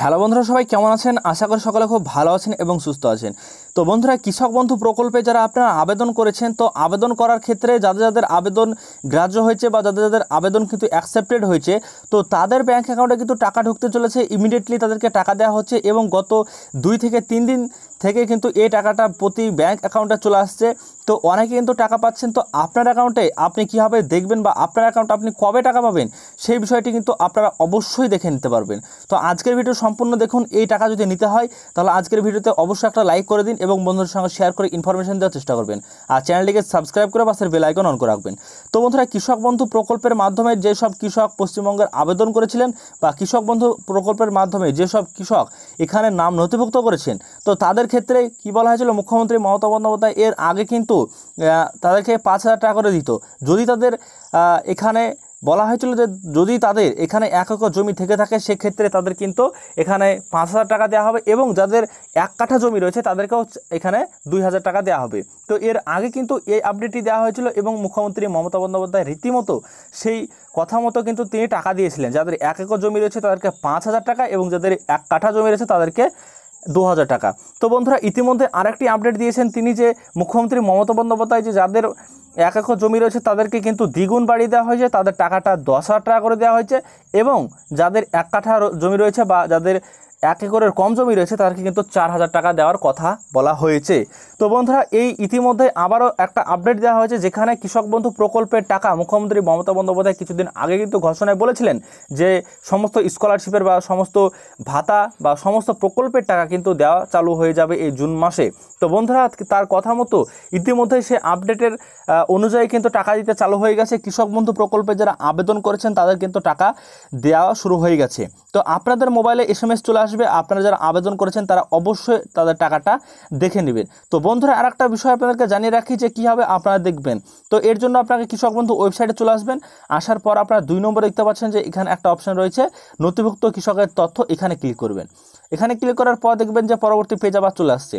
hello বন্ধুরা সবাই কেমন আছেন আশা করি সকলে খুব ভালো আছেন এবং সুস্থ আছেন তো বন্ধুরা কৃষক বন্ধু প্রকল্পে যারা আপনারা আবেদন করেছেন তো আবেদন করার ক্ষেত্রে যাদের যাদের আবেদন গ্রাহ্য হয়েছে বা যাদের যাদের আবেদন কিন্তু অ্যাকসেপ্টেড হয়েছে তো তাদের ব্যাঙ্ক অ্যাকাউন্টে কিন্তু টাকা ঢুকতে চলেছে ইমিডিয়েটলি তাদেরকে টাকা দেওয়া হচ্ছে এবং গত দুই থেকে তিন দিন থেকে কিন্তু এই টাকাটা প্রতি ব্যাঙ্ক অ্যাকাউন্টে চলে আসছে তো অনেকে কিন্তু টাকা পাচ্ছেন তো আপনার অ্যাকাউন্টে আপনি কীভাবে দেখবেন বা আপনার অ্যাকাউন্টে আপনি কবে টাকা পাবেন সেই বিষয়টি কিন্তু আপনারা অবশ্যই দেখে নিতে পারবেন তো আজকের ভিডিও সম্পূর্ণ দেখুন এই টাকা যদি নিতে হয় তাহলে আজকের ভিডিওতে অবশ্যই একটা লাইক করে দিন এবং বন্ধুদের সঙ্গে শেয়ার করে ইনফরমেশন দেওয়ার চেষ্টা করবেন আর চ্যানেলটিকে সাবস্ক্রাইব করে পাশের বেলাইকন অন করে রাখবেন তো বন্ধুরা কৃষক বন্ধু প্রকল্পের মাধ্যমে যেসব কৃষক পশ্চিমবঙ্গের আবেদন করেছিলেন বা কৃষক বন্ধু প্রকল্পের মাধ্যমে যেসব কৃষক এখানে নাম নথিভুক্ত করেছেন তো তাদের ক্ষেত্রে কি বলা হয়েছিল মুখ্যমন্ত্রী মমতা বন্দ্যোপাধ্যায় এর আগে কিন্তু তাদেরকে পাঁচ হাজার টাকা করে দিত যদি তাদের এখানে বলা হয়েছিল যে যদি তাদের এখানে এক একর জমি থেকে থাকে সেক্ষেত্রে তাদের কিন্তু এখানে পাঁচ হাজার টাকা দেওয়া হবে এবং যাদের এক কাঠা জমি রয়েছে তাদেরকেও এখানে দুই হাজার টাকা দেওয়া হবে তো এর আগে কিন্তু এই আপডেটটি দেওয়া হয়েছিল এবং মুখ্যমন্ত্রী মমতা বন্দ্যোপাধ্যায় রীতিমতো সেই কথা মতো কিন্তু তিনি টাকা দিয়েছিলেন যাদের এক একর জমি রয়েছে তাদেরকে পাঁচ হাজার টাকা এবং যাদের এক কাঠা জমি রয়েছে তাদেরকে দু টাকা তো বন্ধুরা ইতিমধ্যে আরেকটি আপডেট দিয়েছেন তিনি যে মুখ্যমন্ত্রী মমতা বন্দ্যোপাধ্যায় যে যাদের এক একর জমি রয়েছে তাদেরকে কিন্তু দ্বিগুণ বাড়িয়ে দেওয়া হয়েছে তাদের টাকাটা দশ হাজার টাকা করে দেওয়া হয়েছে এবং যাদের এক কাঠা জমি রয়েছে বা যাদের এক একরের কম জমি রয়েছে তাদেরকে কিন্তু চার হাজার টাকা দেওয়ার কথা বলা হয়েছে তো বন্ধুরা এই ইতিমধ্যে আবারও একটা আপডেট দেওয়া হয়েছে যেখানে কৃষক বন্ধু প্রকল্পের টাকা মুখ্যমন্ত্রী মমতা বন্দ্যোপাধ্যায় কিছুদিন আগে কিন্তু ঘোষণায় বলেছিলেন যে সমস্ত স্কলারশিপের বা সমস্ত ভাতা বা সমস্ত প্রকল্পের টাকা কিন্তু দেওয়া চালু হয়ে যাবে এই জুন মাসে তো বন্ধুরা তার কথা মতো ইতিমধ্যেই সে আপডেটের অনুযায়ী কিন্তু টাকা দিতে চালু হয়ে গেছে কৃষক বন্ধু প্রকল্পে যারা আবেদন করেছেন তাদের কিন্তু টাকা দেওয়া শুরু হয়ে গেছে তো আপনাদের মোবাইলে এস এম এস চলে আসবে আপনারা যারা আবেদন করেছেন তারা অবশ্যই তাদের টাকাটা দেখে নেবেন তো বন্ধুরা আর একটা বিষয় আপনাদেরকে জানিয়ে রাখি যে কী হবে আপনারা দেখবেন তো এর জন্য আপনাকে কৃষক বন্ধু ওয়েবসাইটে চলে আসবেন আসার পর আপনারা দুই নম্বর দেখতে পাচ্ছেন যে এখানে একটা অপশন রয়েছে নথিভুক্ত কৃষকের তথ্য এখানে ক্লিক করবেন এখানে ক্লিক করার পর দেখবেন যে পরবর্তী পেজ আবার চলে আসছে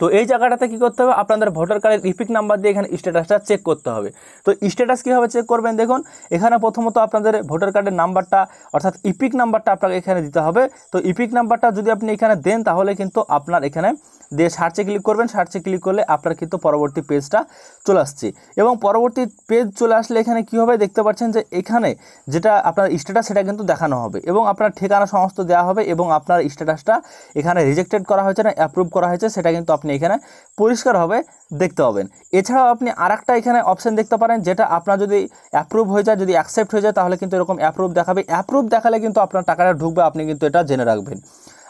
তো এই জায়গাটাতে কী করতে হবে আপনাদের ভোটার কার্ডের ইপিক নাম্বার দিয়ে এখানে স্ট্যাটাসটা চেক করতে হবে তো স্ট্যাটাস কীভাবে চেক করবেন দেখুন এখানে প্রথমত আপনাদের ভোটার কার্ডের নাম্বারটা অর্থাৎ ইপিক নাম্বারটা আপনাকে এখানে দিতে হবে তো ইপিক নাম্বারটা যদি আপনি এখানে দেন তাহলে কিন্তু আপনার এখানে দিয়ে সার্চে ক্লিক করবেন সার্চে ক্লিক করলে আপনার কিন্তু পরবর্তী পেজটা চলে আসছে এবং পরবর্তী পেজ চলে আসলে এখানে কি হবে দেখতে পাচ্ছেন যে এখানে যেটা আপনার স্ট্যাটাস সেটা কিন্তু দেখানো হবে এবং আপনার ঠিকানা সমস্ত দেওয়া হবে এবং আপনার স্ট্যাটাসটা এখানে রিজেক্টেড করা হয়েছে না অ্যাপ্রুভ করা হয়েছে সেটা কিন্তু আপনি এখানে পরিষ্কারভাবে দেখতে পাবেন এছাড়াও আপনি একটা এখানে অপশান দেখতে পারেন যেটা আপনার যদি অ্যাপ্রুভ হয়ে যায় যদি অ্যাকসেপ্ট হয়ে যায় তাহলে কিন্তু এরকম অ্যাপ্রুভ দেখাবে অ্যাপ্রুভ দেখালে কিন্তু আপনার টাকাটা ঢুকবে আপনি কিন্তু এটা জেনে রাখবেন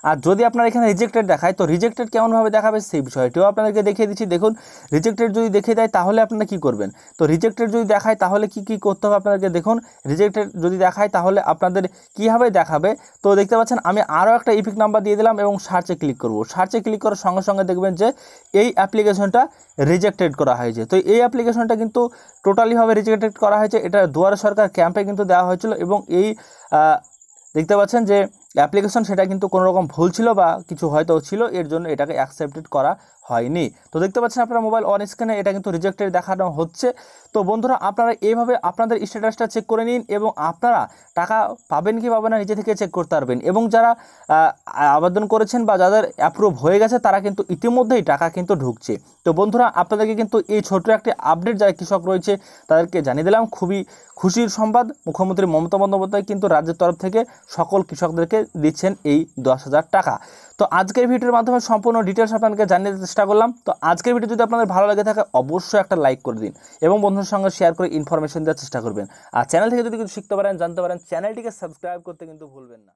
আর যদি আপনার এখানে রিজেক্টেড দেখায় তো রিজেক্টেড কেমনভাবে দেখাবে সেই বিষয়টিও আপনাদেরকে দেখিয়ে দিচ্ছি দেখুন রিজেক্টেড যদি দেখে দেয় তাহলে আপনারা কি করবেন তো রিজেক্টেড যদি দেখায় তাহলে কি কি করতে হবে আপনাদেরকে দেখুন রিজেক্টেড যদি দেখায় তাহলে আপনাদের কীভাবে দেখাবে তো দেখতে পাচ্ছেন আমি আরও একটা ইফেক্ট নাম্বার দিয়ে দিলাম এবং সার্চে ক্লিক করব সার্চে ক্লিক করার সঙ্গে সঙ্গে দেখবেন যে এই অ্যাপ্লিকেশনটা রিজেক্টেড করা হয়েছে তো এই অ্যাপ্লিকেশনটা কিন্তু টোটালিভাবে রিজেক্টেড করা হয়েছে এটা দুয়ারে সরকার ক্যাম্পে কিন্তু দেওয়া হয়েছিল এবং এই দেখতে পাচ্ছেন যে অ্যাপ্লিকেশন সেটা কিন্তু কোনো রকম ভুল ছিল বা কিছু হয়তো ছিল এর জন্য এটাকে অ্যাকসেপ্টেড করা হয়নি তো দেখতে পাচ্ছেন আপনারা মোবাইল অন স্ক্রিনে এটা কিন্তু রিজেক্টেড দেখানো হচ্ছে তো বন্ধুরা আপনারা এইভাবে আপনাদের স্ট্যাটাসটা চেক করে নিন এবং আপনারা টাকা পাবেন কি পাবেন না নিজে থেকে চেক করতে পারবেন এবং যারা আবেদন করেছেন বা যাদের অ্যাপ্রুভ হয়ে গেছে তারা কিন্তু ইতিমধ্যেই টাকা কিন্তু ঢুকছে তো বন্ধুরা আপনাদেরকে কিন্তু এই ছোট একটি আপডেট যারা কৃষক রয়েছে তাদেরকে জানিয়ে দিলাম খুবই খুশির সংবাদ মুখ্যমন্ত্রী মমতা বন্দ্যোপাধ্যায় কিন্তু রাজ্যের তরফ থেকে সকল কৃষকদেরকে দিচ্ছেন এই দশ হাজার টাকা তো আজকের ভিডিওর মাধ্যমে সম্পূর্ণ ডিটেলস আপনাকে জানিয়ে চেষ্টা করলাম তো আজকের ভিডিও যদি আপনাদের ভালো লাগে থাকে অবশ্যই একটা লাইক করে দিন এবং বন্ধুর সঙ্গে শেয়ার করে ইনফরমেশন দেওয়ার চেষ্টা করবেন আর চ্যানেল থেকে যদি কিছু শিখতে পারেন জানতে পারেন চ্যানেলটিকে সাবস্ক্রাইব করতে কিন্তু ভুলবেন না